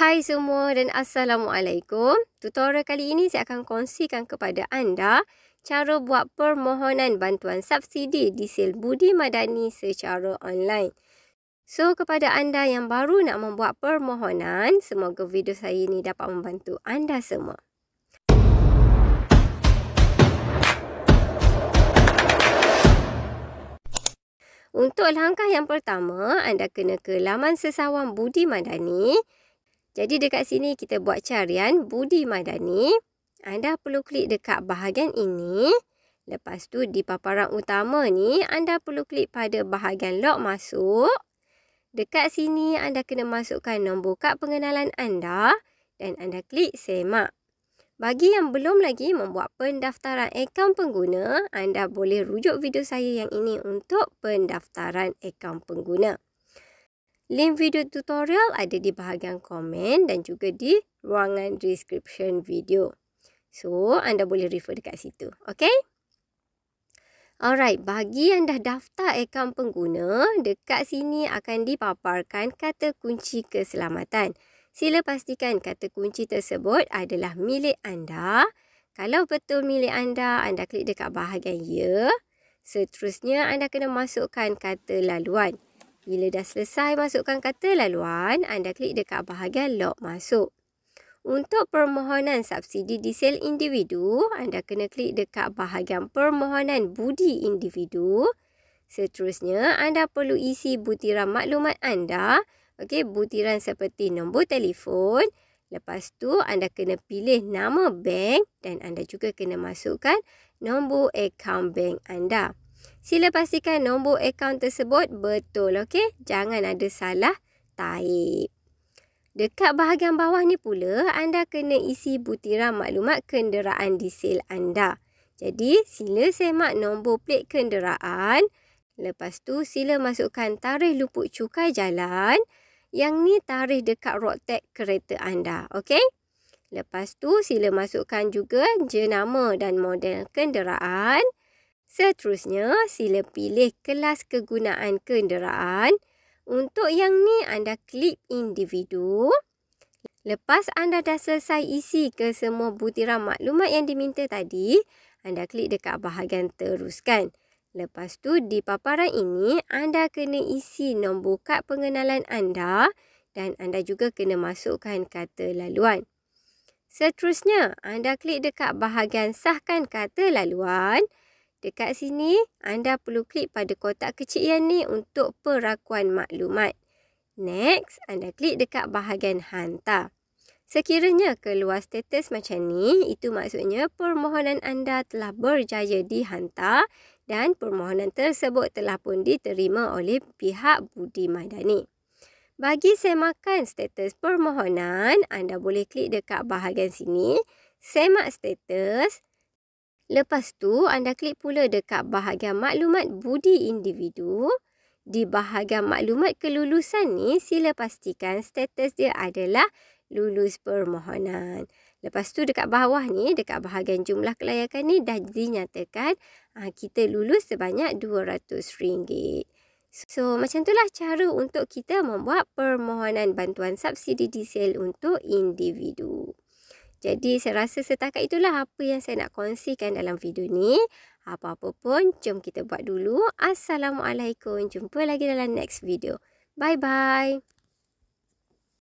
Hai semua dan Assalamualaikum. Tutorial kali ini saya akan kongsikan kepada anda cara buat permohonan bantuan subsidi di sel Budi Madani secara online. So kepada anda yang baru nak membuat permohonan, semoga video saya ini dapat membantu anda semua. Untuk langkah yang pertama, anda kena ke laman sesawang Budi Madani jadi dekat sini kita buat carian Budi Madani. Anda perlu klik dekat bahagian ini. Lepas tu di paparan utama ni anda perlu klik pada bahagian log masuk. Dekat sini anda kena masukkan nombor kad pengenalan anda dan anda klik semak. Bagi yang belum lagi membuat pendaftaran akaun pengguna, anda boleh rujuk video saya yang ini untuk pendaftaran akaun pengguna. Link video tutorial ada di bahagian komen dan juga di ruangan description video. So, anda boleh refer dekat situ. Okay? Alright, bagi yang dah daftar akaun pengguna, dekat sini akan dipaparkan kata kunci keselamatan. Sila pastikan kata kunci tersebut adalah milik anda. Kalau betul milik anda, anda klik dekat bahagian ya. Seterusnya, anda kena masukkan kata laluan. Bila dah selesai masukkan kata laluan, anda klik dekat bahagian log masuk. Untuk permohonan subsidi diesel individu, anda kena klik dekat bahagian permohonan budi individu. Seterusnya, anda perlu isi butiran maklumat anda. Okey, butiran seperti nombor telefon. Lepas tu, anda kena pilih nama bank dan anda juga kena masukkan nombor akaun bank anda sila pastikan nombor akaun tersebut betul, okey? Jangan ada salah taip. Dekat bahagian bawah ni pula, anda kena isi butiran maklumat kenderaan diesel anda. Jadi, sila semak nombor plate kenderaan. Lepas tu, sila masukkan tarikh luput cukai jalan. Yang ni tarikh dekat road tag kereta anda, okey? Lepas tu, sila masukkan juga jenama dan model kenderaan. Seterusnya, sila pilih kelas kegunaan kenderaan. Untuk yang ni, anda klik individu. Lepas anda dah selesai isi ke semua butiran maklumat yang diminta tadi, anda klik dekat bahagian teruskan. Lepas tu, di paparan ini, anda kena isi nombor kad pengenalan anda dan anda juga kena masukkan kata laluan. Seterusnya, anda klik dekat bahagian sahkan kata laluan. Dekat sini, anda perlu klik pada kotak kecil yang ni untuk perakuan maklumat. Next, anda klik dekat bahagian hantar. Sekiranya keluar status macam ni, itu maksudnya permohonan anda telah berjaya dihantar dan permohonan tersebut telah pun diterima oleh pihak Budi Madani. Bagi semakan status permohonan, anda boleh klik dekat bahagian sini, semak status, Lepas tu anda klik pula dekat bahagian maklumat budi individu. Di bahagian maklumat kelulusan ni sila pastikan status dia adalah lulus permohonan. Lepas tu dekat bawah ni, dekat bahagian jumlah kelayakan ni dah dinyatakan ha, kita lulus sebanyak RM200. So macam itulah cara untuk kita membuat permohonan bantuan subsidi diesel untuk individu. Jadi saya rasa setakat itulah apa yang saya nak kongsikan dalam video ni. Apa-apa pun, jom kita buat dulu. Assalamualaikum. Jumpa lagi dalam next video. Bye-bye.